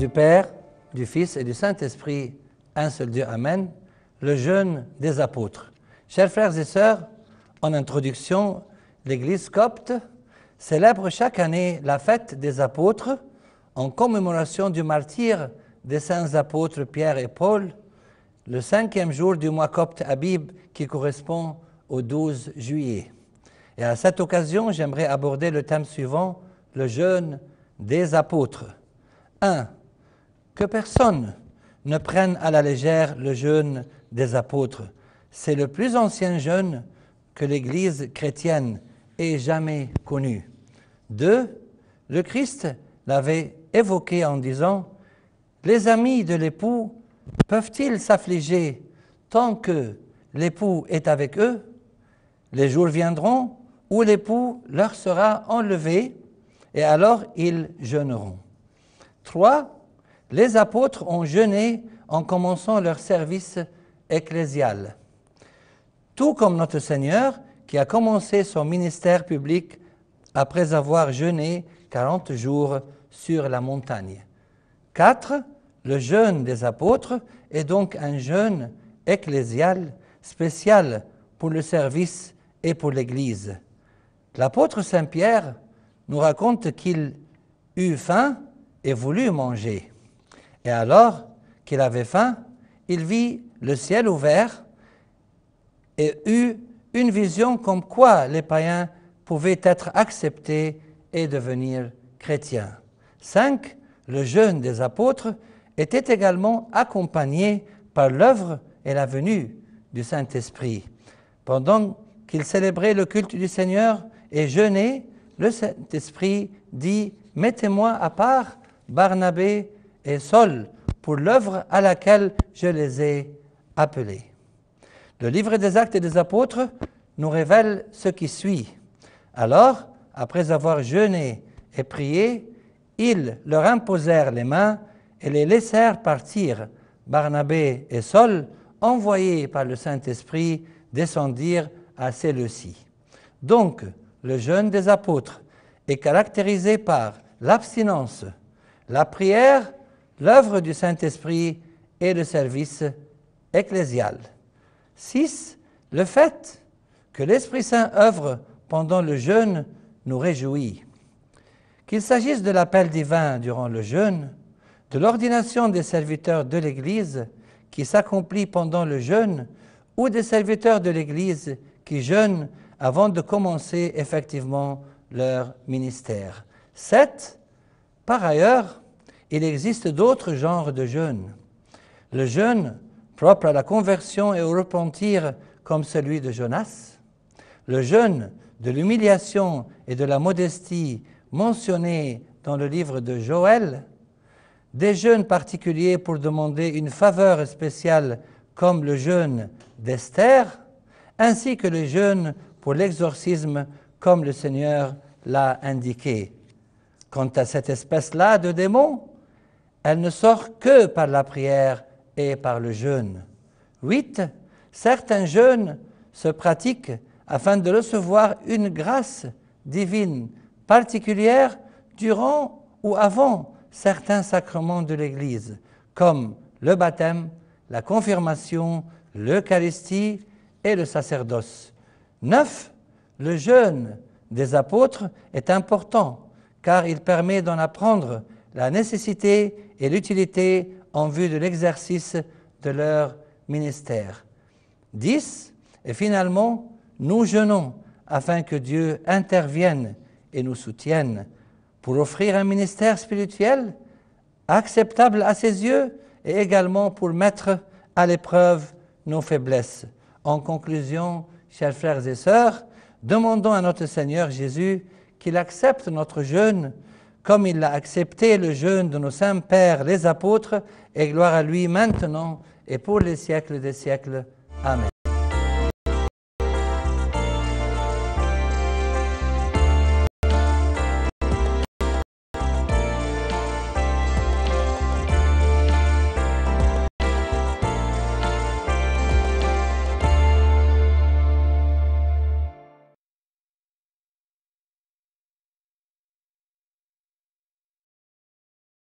du Père, du Fils et du Saint-Esprit, un seul Dieu, Amen, le jeûne des apôtres. Chers frères et sœurs, en introduction, l'Église copte célèbre chaque année la fête des apôtres en commémoration du martyr des saints apôtres Pierre et Paul, le cinquième jour du mois copte Habib qui correspond au 12 juillet. Et à cette occasion, j'aimerais aborder le thème suivant, le jeûne des apôtres. 1 que personne ne prenne à la légère le jeûne des apôtres. C'est le plus ancien jeûne que l'Église chrétienne ait jamais connu. Deux, le Christ l'avait évoqué en disant, les amis de l'époux peuvent-ils s'affliger tant que l'époux est avec eux Les jours viendront où l'époux leur sera enlevé et alors ils jeûneront. 3: les apôtres ont jeûné en commençant leur service ecclésial. Tout comme notre Seigneur, qui a commencé son ministère public après avoir jeûné 40 jours sur la montagne. 4. Le jeûne des apôtres est donc un jeûne ecclésial spécial pour le service et pour l'Église. L'apôtre Saint Pierre nous raconte qu'il eut faim et voulut manger. Et alors qu'il avait faim, il vit le ciel ouvert et eut une vision comme quoi les païens pouvaient être acceptés et devenir chrétiens. 5. Le jeûne des apôtres était également accompagné par l'œuvre et la venue du Saint-Esprit. Pendant qu'il célébrait le culte du Seigneur et jeûnaient, le Saint-Esprit dit, Mettez-moi à part Barnabé et Sol pour l'œuvre à laquelle je les ai appelés. Le livre des actes des apôtres nous révèle ce qui suit. Alors, après avoir jeûné et prié, ils leur imposèrent les mains et les laissèrent partir. Barnabé et Saul, envoyés par le Saint-Esprit, descendirent à celle Donc, le jeûne des apôtres est caractérisé par l'abstinence, la prière l'œuvre du Saint-Esprit et le service ecclésial. 6. Le fait que l'Esprit Saint œuvre pendant le jeûne nous réjouit. Qu'il s'agisse de l'appel divin durant le jeûne, de l'ordination des serviteurs de l'Église qui s'accomplit pendant le jeûne, ou des serviteurs de l'Église qui jeûnent avant de commencer effectivement leur ministère. 7. Par ailleurs, il existe d'autres genres de jeûne. Le jeûne propre à la conversion et au repentir comme celui de Jonas, le jeûne de l'humiliation et de la modestie mentionné dans le livre de Joël, des jeûnes particuliers pour demander une faveur spéciale comme le jeûne d'Esther, ainsi que le jeûne pour l'exorcisme comme le Seigneur l'a indiqué. Quant à cette espèce-là de démons, elle ne sort que par la prière et par le jeûne. 8. Certains jeûnes se pratiquent afin de recevoir une grâce divine particulière durant ou avant certains sacrements de l'Église, comme le baptême, la confirmation, l'Eucharistie et le sacerdoce. 9. Le jeûne des apôtres est important car il permet d'en apprendre la nécessité et l'utilité en vue de l'exercice de leur ministère. 10. Et finalement, nous jeûnons afin que Dieu intervienne et nous soutienne pour offrir un ministère spirituel acceptable à ses yeux et également pour mettre à l'épreuve nos faiblesses. En conclusion, chers frères et sœurs, demandons à notre Seigneur Jésus qu'il accepte notre jeûne comme il a accepté le jeûne de nos saints pères les apôtres, et gloire à lui maintenant et pour les siècles des siècles. Amen.